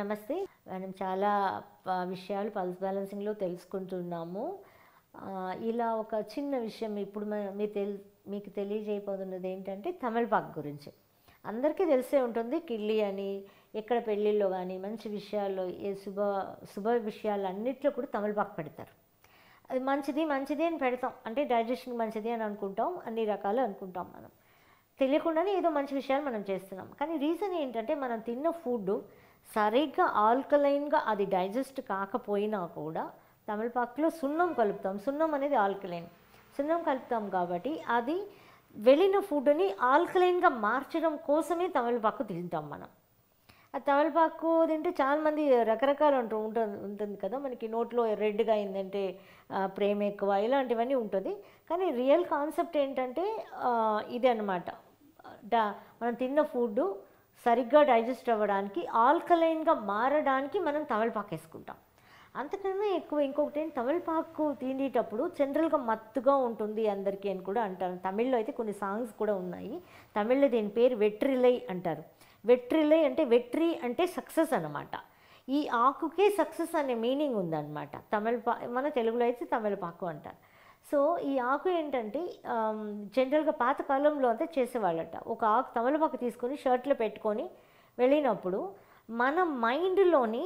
నమస్తే మనం చాలా విషయాలు పల్స్ బ్యాలెన్సింగ్లో తెలుసుకుంటున్నాము ఇలా ఒక చిన్న విషయం ఇప్పుడు మీ తెలి మీకు తెలియజేయబోతున్నది ఏంటంటే పాక్ గురించి అందరికీ తెలిసే ఉంటుంది కిళ్ళి అని ఎక్కడ పెళ్ళిళ్ళలో కానీ మంచి విషయాల్లో ఏ శుభ శుభ విషయాలు అన్నిట్లో కూడా తమిళపాకు పెడతారు అది మంచిది మంచిది అని పెడతాం అంటే డైజెషన్ మంచిది అని అనుకుంటాం అన్ని రకాలు అనుకుంటాం మనం తెలియకుండానే ఏదో మంచి విషయాలు మనం చేస్తున్నాం కానీ రీజన్ ఏంటంటే మనం తిన్న ఫుడ్ సరిగ్గా ఆల్కలైన్గా అది డైజెస్ట్ కాకపోయినా కూడా తమిళపాకులో సున్నం కలుపుతాం సున్నం అనేది ఆల్కలైన్ సున్నం కలుపుతాం కాబట్టి అది వెళ్ళిన ఫుడ్ని ఆల్కలైన్గా మార్చడం కోసమే తమిళపాకు తింటాం మనం ఆ తమిళపాకు తింటే చాలామంది రకరకాలు అంటూ ఉంటుంది ఉంటుంది కదా మనకి నోట్లో రెడ్గా అయిందంటే ప్రేమ ఎక్కువ ఇలాంటివన్నీ ఉంటుంది కానీ రియల్ కాన్సెప్ట్ ఏంటంటే ఇదే అనమాట డా మనం తిన్న ఫుడ్డు సరిగ్గా డైజెస్ట్ అవ్వడానికి ఆల్కలైన్గా మారడానికి మనం తమలపాకు వేసుకుంటాం అంతకన్నా ఎక్కువ ఇంకొకటి ఏంటి తమిళపాకు తినేటప్పుడు జనరల్గా మత్తుగా ఉంటుంది అందరికీ అని కూడా అంటారు తమిళ్లో అయితే కొన్ని సాంగ్స్ కూడా ఉన్నాయి తమిళ్లో దీని పేరు వెట్రిలై అంటారు వెట్రిలై అంటే వెట్రి అంటే సక్సెస్ అనమాట ఈ ఆకుకే సక్సెస్ అనే మీనింగ్ ఉందన్నమాట తమిళపా మన తెలుగులో అయితే తమిళపాకు అంటారు సో ఈ ఆకు ఏంటంటే జనరల్గా పాతకాలంలో అంతా చేసేవాళ్ళట ఒక ఆకు తమలపాకు తీసుకొని షర్ట్లో పెట్టుకొని వెళ్ళినప్పుడు మన మైండ్లోని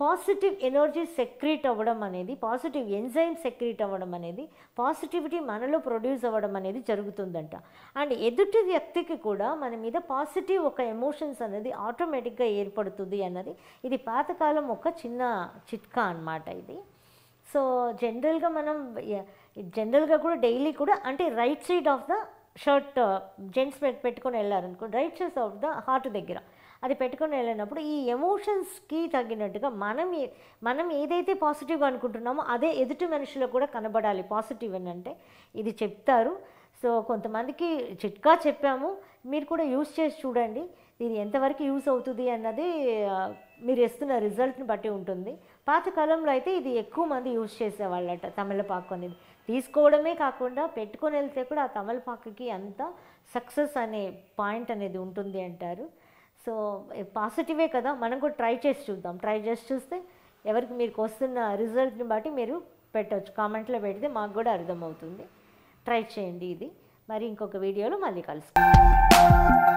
పాజిటివ్ ఎనర్జీ సెక్రేట్ అవ్వడం అనేది పాజిటివ్ ఎంజైమ్ సెక్రేట్ అవ్వడం అనేది పాజిటివిటీ మనలో ప్రొడ్యూస్ అవ్వడం అనేది జరుగుతుందంట అండ్ ఎదుటి వ్యక్తికి కూడా మన మీద పాజిటివ్ ఒక ఎమోషన్స్ అనేది ఆటోమేటిక్గా ఏర్పడుతుంది అన్నది ఇది పాతకాలం ఒక చిన్న చిట్కా అనమాట ఇది సో జనరల్గా మనం జనరల్గా కూడా డైలీ కూడా అంటే right side of the shirt gents పెట్టుకొని వెళ్ళారనుకో right side of the heart దగ్గర అది పెట్టుకొని వెళ్ళినప్పుడు ఈ ఎమోషన్స్కి తగినట్టుగా మనం మనం ఏదైతే పాజిటివ్గా అనుకుంటున్నామో అదే ఎదుటి మనిషిలో కూడా కనబడాలి పాజిటివ్ ఏంటంటే ఇది చెప్తారు సో కొంతమందికి చిట్కా చెప్పాము మీరు కూడా యూస్ చేసి చూడండి ఇది ఎంతవరకు యూస్ అవుతుంది అన్నది మీరు ఇస్తున్న రిజల్ట్ని బట్టి ఉంటుంది పాతకాలంలో అయితే ఇది ఎక్కువ మంది యూజ్ చేసేవాళ్ళట తమిళపాకు అనేది తీసుకోవడమే కాకుండా పెట్టుకొని వెళ్తే కూడా ఆ తమలపాకుకి అంత సక్సెస్ అనే పాయింట్ అనేది ఉంటుంది అంటారు సో పాజిటివే కదా మనం కూడా ట్రై చేసి చూద్దాం ట్రై చేసి చూస్తే ఎవరికి మీకు వస్తున్న రిజల్ట్ని బట్టి మీరు పెట్టవచ్చు కామెంట్లో పెడితే మాకు కూడా అర్థమవుతుంది ట్రై చేయండి ఇది మరి ఇంకొక వీడియోలో మళ్ళీ కలుసుకుందాం